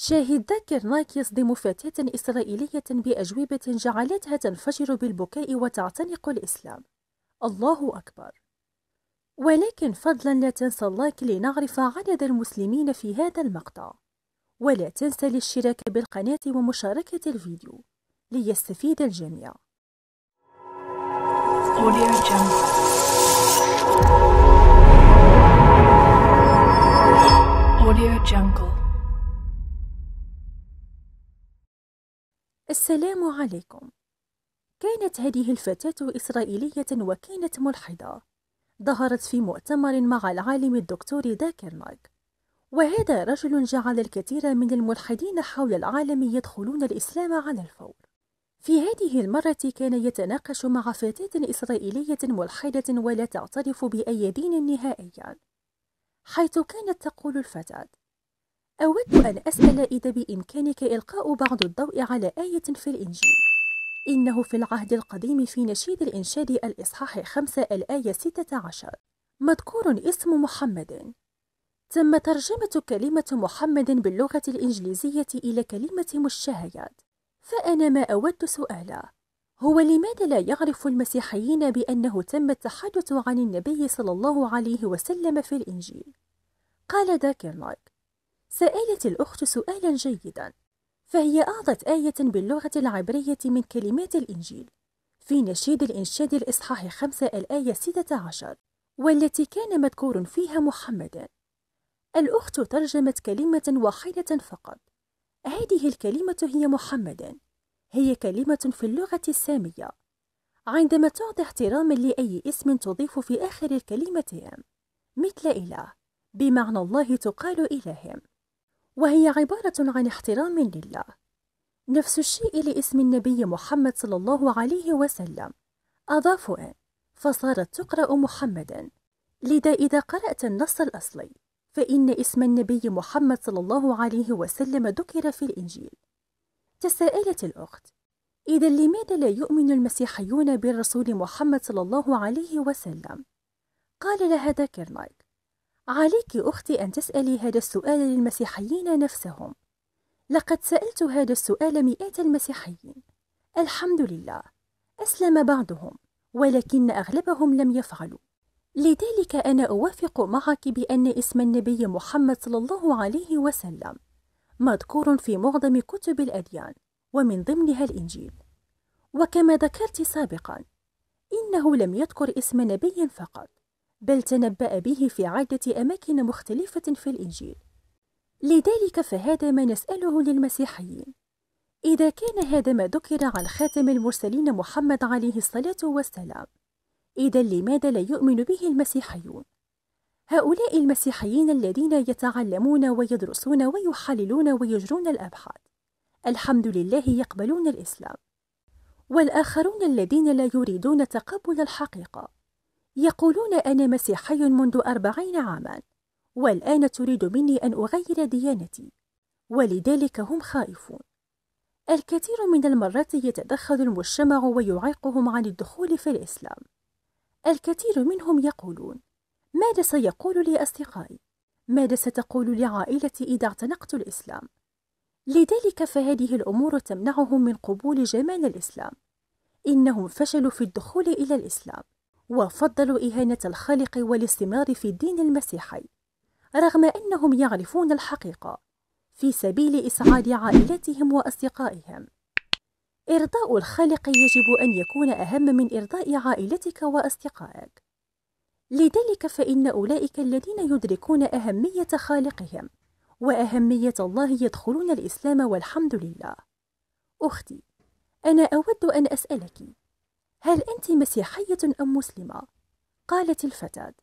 شاهد كيرناك يصدم فتاة إسرائيلية بأجوبة جعلتها تنفجر بالبكاء وتعتنق الإسلام الله أكبر ولكن فضلا لا تنسى اللايك لنعرف عدد المسلمين في هذا المقطع ولا تنسى الاشتراك بالقناة ومشاركة الفيديو ليستفيد الجميع Audio Jungle. Audio Jungle. السلام عليكم كانت هذه الفتاة إسرائيلية وكانت ملحدة ظهرت في مؤتمر مع العالم الدكتور داكرناك وهذا رجل جعل الكثير من الملحدين حول العالم يدخلون الإسلام على الفور في هذه المرة كان يتناقش مع فتاة إسرائيلية ملحدة ولا تعترف بأي دين نهائيا حيث كانت تقول الفتاة أود أن أسأل إذا بإمكانك إلقاء بعض الضوء على آية في الإنجيل إنه في العهد القديم في نشيد الإنشاد الإصحاح 5 الآية 16 مذكور اسم محمد تم ترجمة كلمة محمد باللغة الإنجليزية إلى كلمة مشاهيات فأنا ما أود سؤاله هو لماذا لا يعرف المسيحيين بأنه تم التحدث عن النبي صلى الله عليه وسلم في الإنجيل؟ قال ذاك لايك سألت الأخت سؤالا جيدا فهي أعطت آية باللغة العبرية من كلمات الإنجيل في نشيد الإنشاد الإصحاح خمسة الآية ستة عشر والتي كان مذكور فيها محمد الأخت ترجمت كلمة واحدة فقط هذه الكلمة هي محمد هي كلمة في اللغة السامية عندما تعطي احتراما لأي اسم تضيف في آخر الكلمة مثل إله بمعنى الله تقال إلهم وهي عبارة عن احترام لله نفس الشيء لاسم النبي محمد صلى الله عليه وسلم أضافوا إن فصارت تقرأ محمدا لذا إذا قرأت النص الأصلي فإن اسم النبي محمد صلى الله عليه وسلم ذكر في الإنجيل تساءلت الأخت إذا لماذا لا يؤمن المسيحيون بالرسول محمد صلى الله عليه وسلم؟ قال لها ذاكر نايت عليك أختي أن تسألي هذا السؤال للمسيحيين نفسهم. لقد سألت هذا السؤال مئات المسيحيين. الحمد لله، أسلم بعضهم، ولكن أغلبهم لم يفعلوا. لذلك أنا أوافق معك بأن اسم النبي محمد صلى الله عليه وسلم مذكور في معظم كتب الأديان، ومن ضمنها الإنجيل. وكما ذكرت سابقًا، إنه لم يذكر اسم نبي فقط، بل تنبأ به في عدة أماكن مختلفة في الإنجيل لذلك فهذا ما نسأله للمسيحيين إذا كان هذا ما ذكر عن خاتم المرسلين محمد عليه الصلاة والسلام إذا لماذا لا يؤمن به المسيحيون؟ هؤلاء المسيحيين الذين يتعلمون ويدرسون ويحللون ويجرون الأبحاث الحمد لله يقبلون الإسلام والآخرون الذين لا يريدون تقبل الحقيقة يقولون أنا مسيحي منذ أربعين عامًا، والآن تريد مني أن أغير ديانتي، ولذلك هم خائفون. الكثير من المرات يتدخل المجتمع ويعيقهم عن الدخول في الإسلام. الكثير منهم يقولون: ماذا سيقول لي أصدقائي؟ ماذا ستقول لعائلتي إذا اعتنقت الإسلام؟ لذلك فهذه الأمور تمنعهم من قبول جمال الإسلام. إنهم فشلوا في الدخول إلى الإسلام. وفضلوا إهانة الخالق والاستمرار في الدين المسيحي رغم أنهم يعرفون الحقيقة في سبيل إسعاد عائلتهم وأصدقائهم إرضاء الخالق يجب أن يكون أهم من إرضاء عائلتك وأصدقائك لذلك فإن أولئك الذين يدركون أهمية خالقهم وأهمية الله يدخلون الإسلام والحمد لله أختي أنا أود أن أسألك هل أنت مسيحية أم مسلمة؟ قالت الفتاة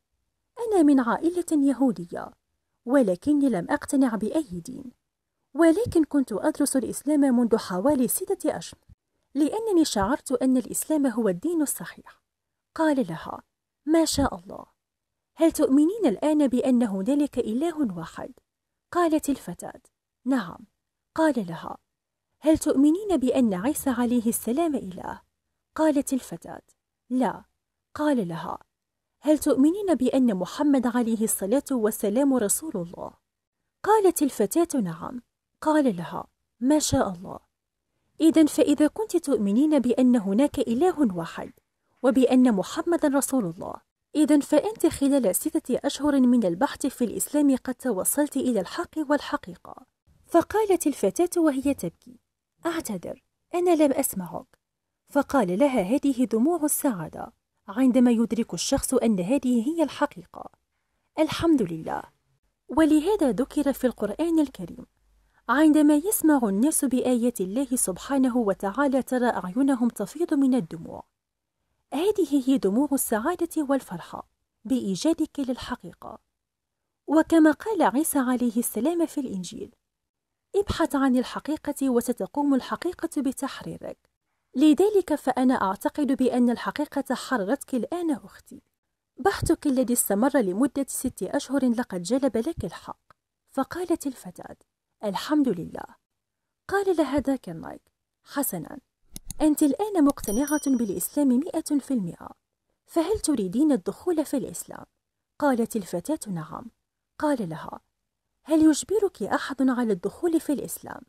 أنا من عائلة يهودية ولكني لم أقتنع بأي دين ولكن كنت أدرس الإسلام منذ حوالي ستة أشهر لأنني شعرت أن الإسلام هو الدين الصحيح قال لها ما شاء الله هل تؤمنين الآن بأن هنالك إله واحد؟ قالت الفتاة نعم قال لها هل تؤمنين بأن عيسى عليه السلام إله قالت الفتاة: لا، قال لها: هل تؤمنين بأن محمد عليه الصلاة والسلام رسول الله؟ قالت الفتاة: نعم، قال لها: ما شاء الله، إذا فإذا كنت تؤمنين بأن هناك إله واحد، وبأن محمدا رسول الله، إذا فأنت خلال ستة أشهر من البحث في الإسلام قد توصلت إلى الحق والحقيقة. فقالت الفتاة وهي تبكي: أعتذر، أنا لم أسمعك. فقال لها هذه دموع السعادة عندما يدرك الشخص أن هذه هي الحقيقة الحمد لله ولهذا ذكر في القرآن الكريم عندما يسمع الناس بآيات الله سبحانه وتعالى ترى أعينهم تفيض من الدموع هذه هي دموع السعادة والفرحة بإيجادك للحقيقة وكما قال عيسى عليه السلام في الإنجيل ابحث عن الحقيقة وستقوم الحقيقة بتحريرك لذلك فأنا أعتقد بأن الحقيقة حررتك الآن أختي بحثك الذي استمر لمدة ست أشهر لقد جلب لك الحق فقالت الفتاة الحمد لله قال لها ذاك مايك حسنا أنت الآن مقتنعة بالإسلام مئة في المئة فهل تريدين الدخول في الإسلام؟ قالت الفتاة نعم قال لها هل يجبرك أحد على الدخول في الإسلام؟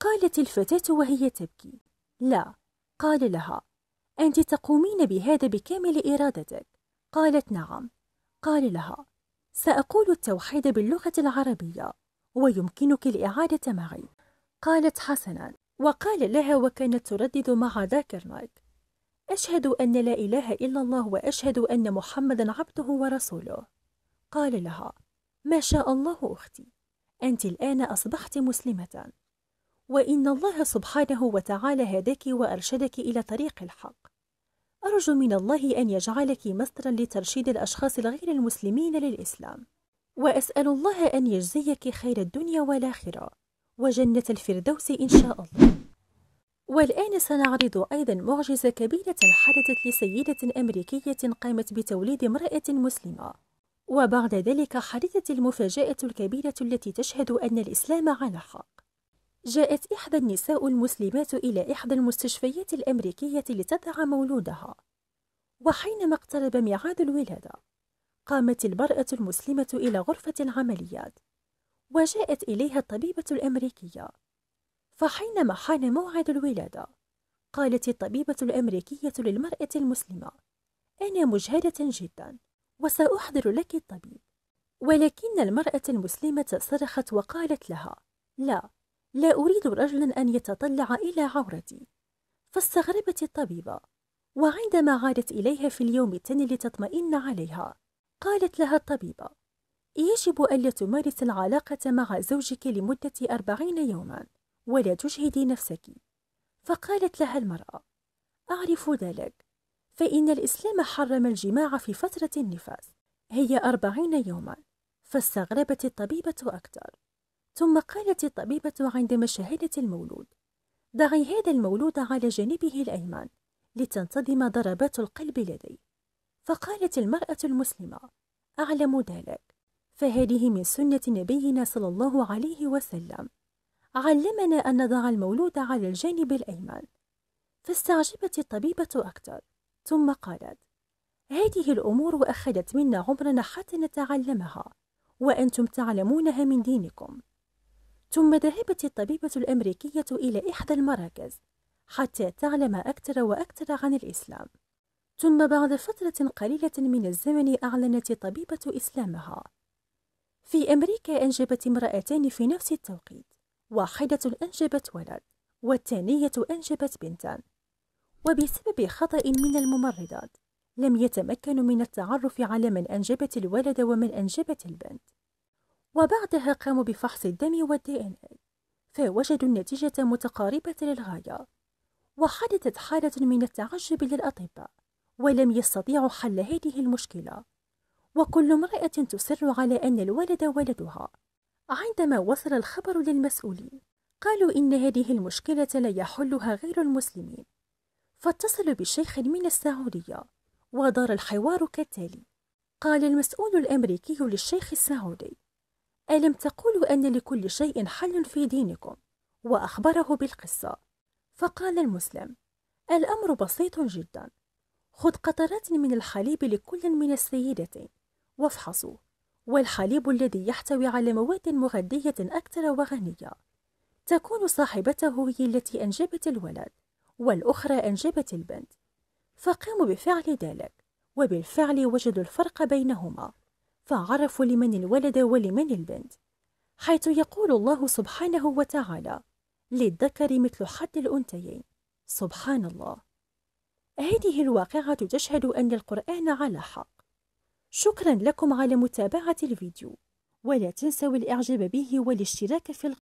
قالت الفتاة وهي تبكي لا قال لها انت تقومين بهذا بكامل ارادتك قالت نعم قال لها ساقول التوحيد باللغه العربيه ويمكنك الاعاده معي قالت حسنا وقال لها وكانت تردد مع ذاك أشهد أن لا إله إلا الله وأشهد أن محمدا عبده ورسوله قال لها ما شاء الله أختي أنت الآن أصبحت مسلمة وإن الله سبحانه وتعالى هداك وأرشدك إلى طريق الحق أرجو من الله أن يجعلك مصدرا لترشيد الأشخاص الغير المسلمين للإسلام وأسأل الله أن يجزيك خير الدنيا والآخرة وجنة الفردوس إن شاء الله والآن سنعرض أيضا معجزة كبيرة حدثت لسيدة أمريكية قامت بتوليد امرأة مسلمة وبعد ذلك حدثت المفاجأة الكبيرة التي تشهد أن الإسلام على حق جاءت إحدى النساء المسلمات إلى إحدى المستشفيات الأمريكية لتدعى مولودها وحينما اقترب ميعاد الولادة قامت المرأة المسلمة إلى غرفة العمليات وجاءت إليها الطبيبة الأمريكية فحينما حان موعد الولادة قالت الطبيبة الأمريكية للمرأة المسلمة أنا مجهدة جدا وسأحضر لك الطبيب ولكن المرأة المسلمة صرخت وقالت لها لا لا أريد رجلا أن يتطلع إلى عورتي فاستغربت الطبيبة وعندما عادت إليها في اليوم الثاني لتطمئن عليها قالت لها الطبيبة يجب ألا تمارس العلاقة مع زوجك لمدة أربعين يوما ولا تجهدي نفسك فقالت لها المرأة أعرف ذلك فإن الإسلام حرم الجماع في فترة النفاس هي أربعين يوما فاستغربت الطبيبة أكثر ثم قالت الطبيبة عندما شاهدت المولود ضعي هذا المولود على جانبه الأيمن لتنتظم ضربات القلب لديه فقالت المرأة المسلمة أعلم ذلك فهذه من سنة نبينا صلى الله عليه وسلم علمنا أن نضع المولود على الجانب الأيمن فاستعجبت الطبيبة أكثر ثم قالت هذه الأمور أخذت منا عمرنا حتى نتعلمها وأنتم تعلمونها من دينكم ثم ذهبت الطبيبة الأمريكية إلى إحدى المراكز حتى تعلم أكثر وأكثر عن الإسلام ثم بعد فترة قليلة من الزمن أعلنت الطبيبة إسلامها في أمريكا أنجبت امرأتان في نفس التوقيت واحدة أنجبت ولد والثانية أنجبت بنتا وبسبب خطأ من الممرضات لم يتمكنوا من التعرف على من أنجبت الولد ومن أنجبت البنت وبعدها قاموا بفحص الدم والدي إن اي فوجدوا النتيجة متقاربة للغاية وحدثت حالة من التعجب للأطباء ولم يستطيعوا حل هذه المشكلة وكل امرأة تصر على أن الولد ولدها عندما وصل الخبر للمسؤولين قالوا إن هذه المشكلة لا يحلها غير المسلمين فاتصلوا بشيخ من السعودية ودار الحوار كالتالي قال المسؤول الأمريكي للشيخ السعودي ألم تقولوا أن لكل شيء حل في دينكم؟ وأخبره بالقصة، فقال المسلم: الأمر بسيط جدا، خذ قطرات من الحليب لكل من السيدتين، وافحصوا، والحليب الذي يحتوي على مواد مغذية أكثر وغنية، تكون صاحبته هي التي أنجبت الولد، والأخرى أنجبت البنت، فقاموا بفعل ذلك، وبالفعل وجدوا الفرق بينهما. فعرفوا لمن الولد ولمن البنت حيث يقول الله سبحانه وتعالى للذكر مثل حد الأنثيين سبحان الله هذه الواقعة تشهد أن القرآن على حق شكرا لكم على متابعة الفيديو ولا تنسوا الإعجاب به والاشتراك في القناة